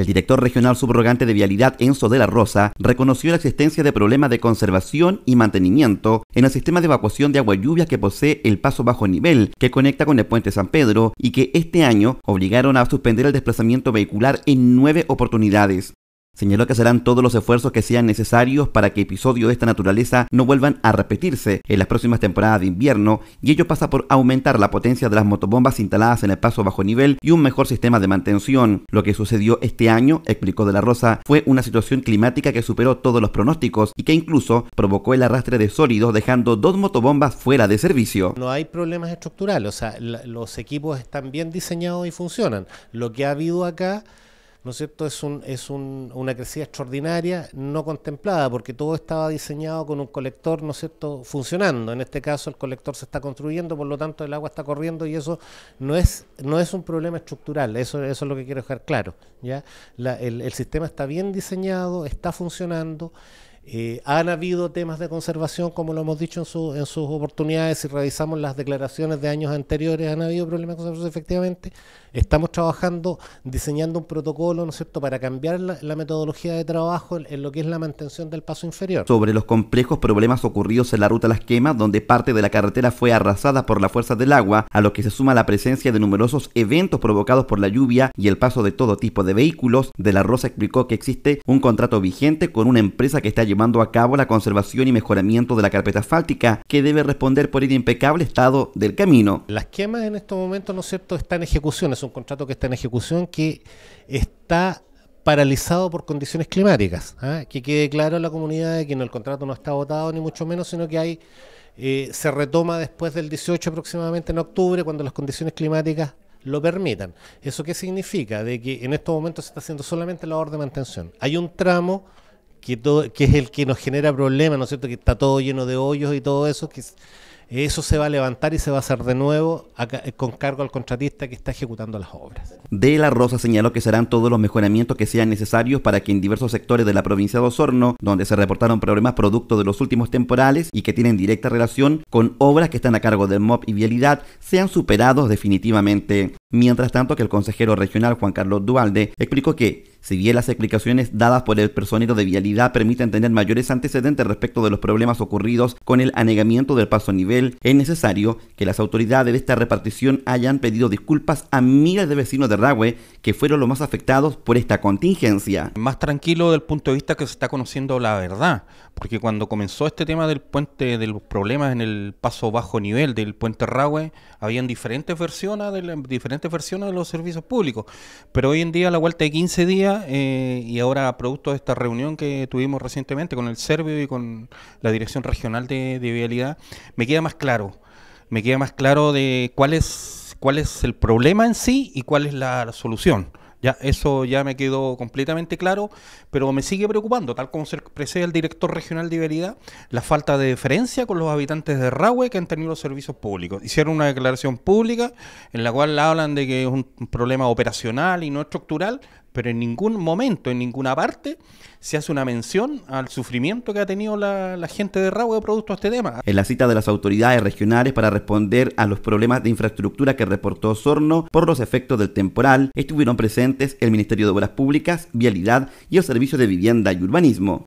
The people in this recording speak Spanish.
El director regional subrogante de Vialidad, Enzo de la Rosa, reconoció la existencia de problemas de conservación y mantenimiento en el sistema de evacuación de agua lluvia que posee el paso bajo nivel que conecta con el puente San Pedro y que este año obligaron a suspender el desplazamiento vehicular en nueve oportunidades. Señaló que serán todos los esfuerzos que sean necesarios para que episodios de esta naturaleza no vuelvan a repetirse en las próximas temporadas de invierno y ello pasa por aumentar la potencia de las motobombas instaladas en el paso bajo nivel y un mejor sistema de mantención. Lo que sucedió este año, explicó de la Rosa, fue una situación climática que superó todos los pronósticos y que incluso provocó el arrastre de sólidos dejando dos motobombas fuera de servicio. No hay problemas estructurales, o sea, los equipos están bien diseñados y funcionan. Lo que ha habido acá ¿no es cierto? Es, un, es un, una crecida extraordinaria no contemplada, porque todo estaba diseñado con un colector, ¿no es cierto?, funcionando. En este caso el colector se está construyendo, por lo tanto el agua está corriendo y eso no es, no es un problema estructural, eso, eso es lo que quiero dejar claro. ¿ya? el, el sistema está bien diseñado, está funcionando. Eh, han habido temas de conservación, como lo hemos dicho en, sus oportunidades, si revisamos las declaraciones de años anteriores, han habido problemas de conservación, efectivamente. Estamos trabajando, diseñando un protocolo, ¿no es cierto?, para cambiar la, metodología de trabajo en, lo que es la mantención del paso inferior. Sobre los complejos problemas ocurridos en la ruta Las Quemas, donde parte de la carretera fue arrasada por las fuerzas del agua, a lo que se suma la presencia de numerosos eventos provocados por la lluvia y el paso de todo tipo de vehículos, De la Rosa explicó que existe un contrato vigente con una empresa que está llevando a cabo la conservación y mejoramiento de la carpeta asfáltica, que debe responder por el impecable estado del camino. Las quemas en estos momentos, ¿no es cierto?, están en ejecución, es un contrato que está en ejecución que está paralizado por condiciones climáticas. ¿ah? Que quede claro a la comunidad de que el contrato no está votado ni mucho menos, sino que hay eh, se retoma después del 18 aproximadamente en octubre, cuando las condiciones climáticas lo permitan. ¿Eso qué significa? De que en estos momentos se está haciendo solamente la orden de mantención. Hay un tramo que, es el que nos genera problemas, ¿no es cierto? Que está todo lleno de hoyos y todo eso, que eso se va a levantar y se va a hacer de nuevo eh, con cargo al contratista que está ejecutando las obras. De la Rosa señaló que serán todos los mejoramientos que sean necesarios para que en diversos sectores de la provincia de Osorno, donde se reportaron problemas producto de los últimos temporales y que tienen directa relación con obras que están a cargo del MOP y Vialidad, sean superados definitivamente. Mientras tanto, que el consejero regional Juan Carlos Dualde explicó que si bien las explicaciones dadas por el personero de vialidad permiten tener mayores antecedentes respecto de los problemas ocurridos con el anegamiento del paso a nivel, es necesario que las autoridades de esta repartición hayan pedido disculpas a miles de vecinos de Rahue que fueron los más afectados por esta contingencia. Más tranquilo del punto de vista que se está conociendo la verdad, porque cuando comenzó este tema del puente, de los problemas en el paso bajo nivel del puente Rahue, habían diferentes versiones de, diferentes versiones de los servicios públicos, pero hoy en día la vuelta de 15 días eh, y ahora producto de esta reunión que tuvimos recientemente con el Servio y con la Dirección Regional de, Vialidad, me queda más claro, me queda más claro de cuál es, cuál es el problema en sí y cuál es la solución. Ya, eso ya me quedó completamente claro, pero me sigue preocupando, tal como se expresé el director regional de Vialidad, la falta de diferencia con los habitantes de Rahue que han tenido los servicios públicos. Hicieron una declaración pública en la cual hablan de que es un problema operacional y no estructural, pero en ningún momento, en ninguna parte, se hace una mención al sufrimiento que ha tenido la, gente de Rabo eh, de producto a este tema. En la cita de las autoridades regionales para responder a los problemas de infraestructura que reportó Sorno por los efectos del temporal, estuvieron presentes el Ministerio de Obras Públicas, Vialidad y el Servicio de Vivienda y Urbanismo.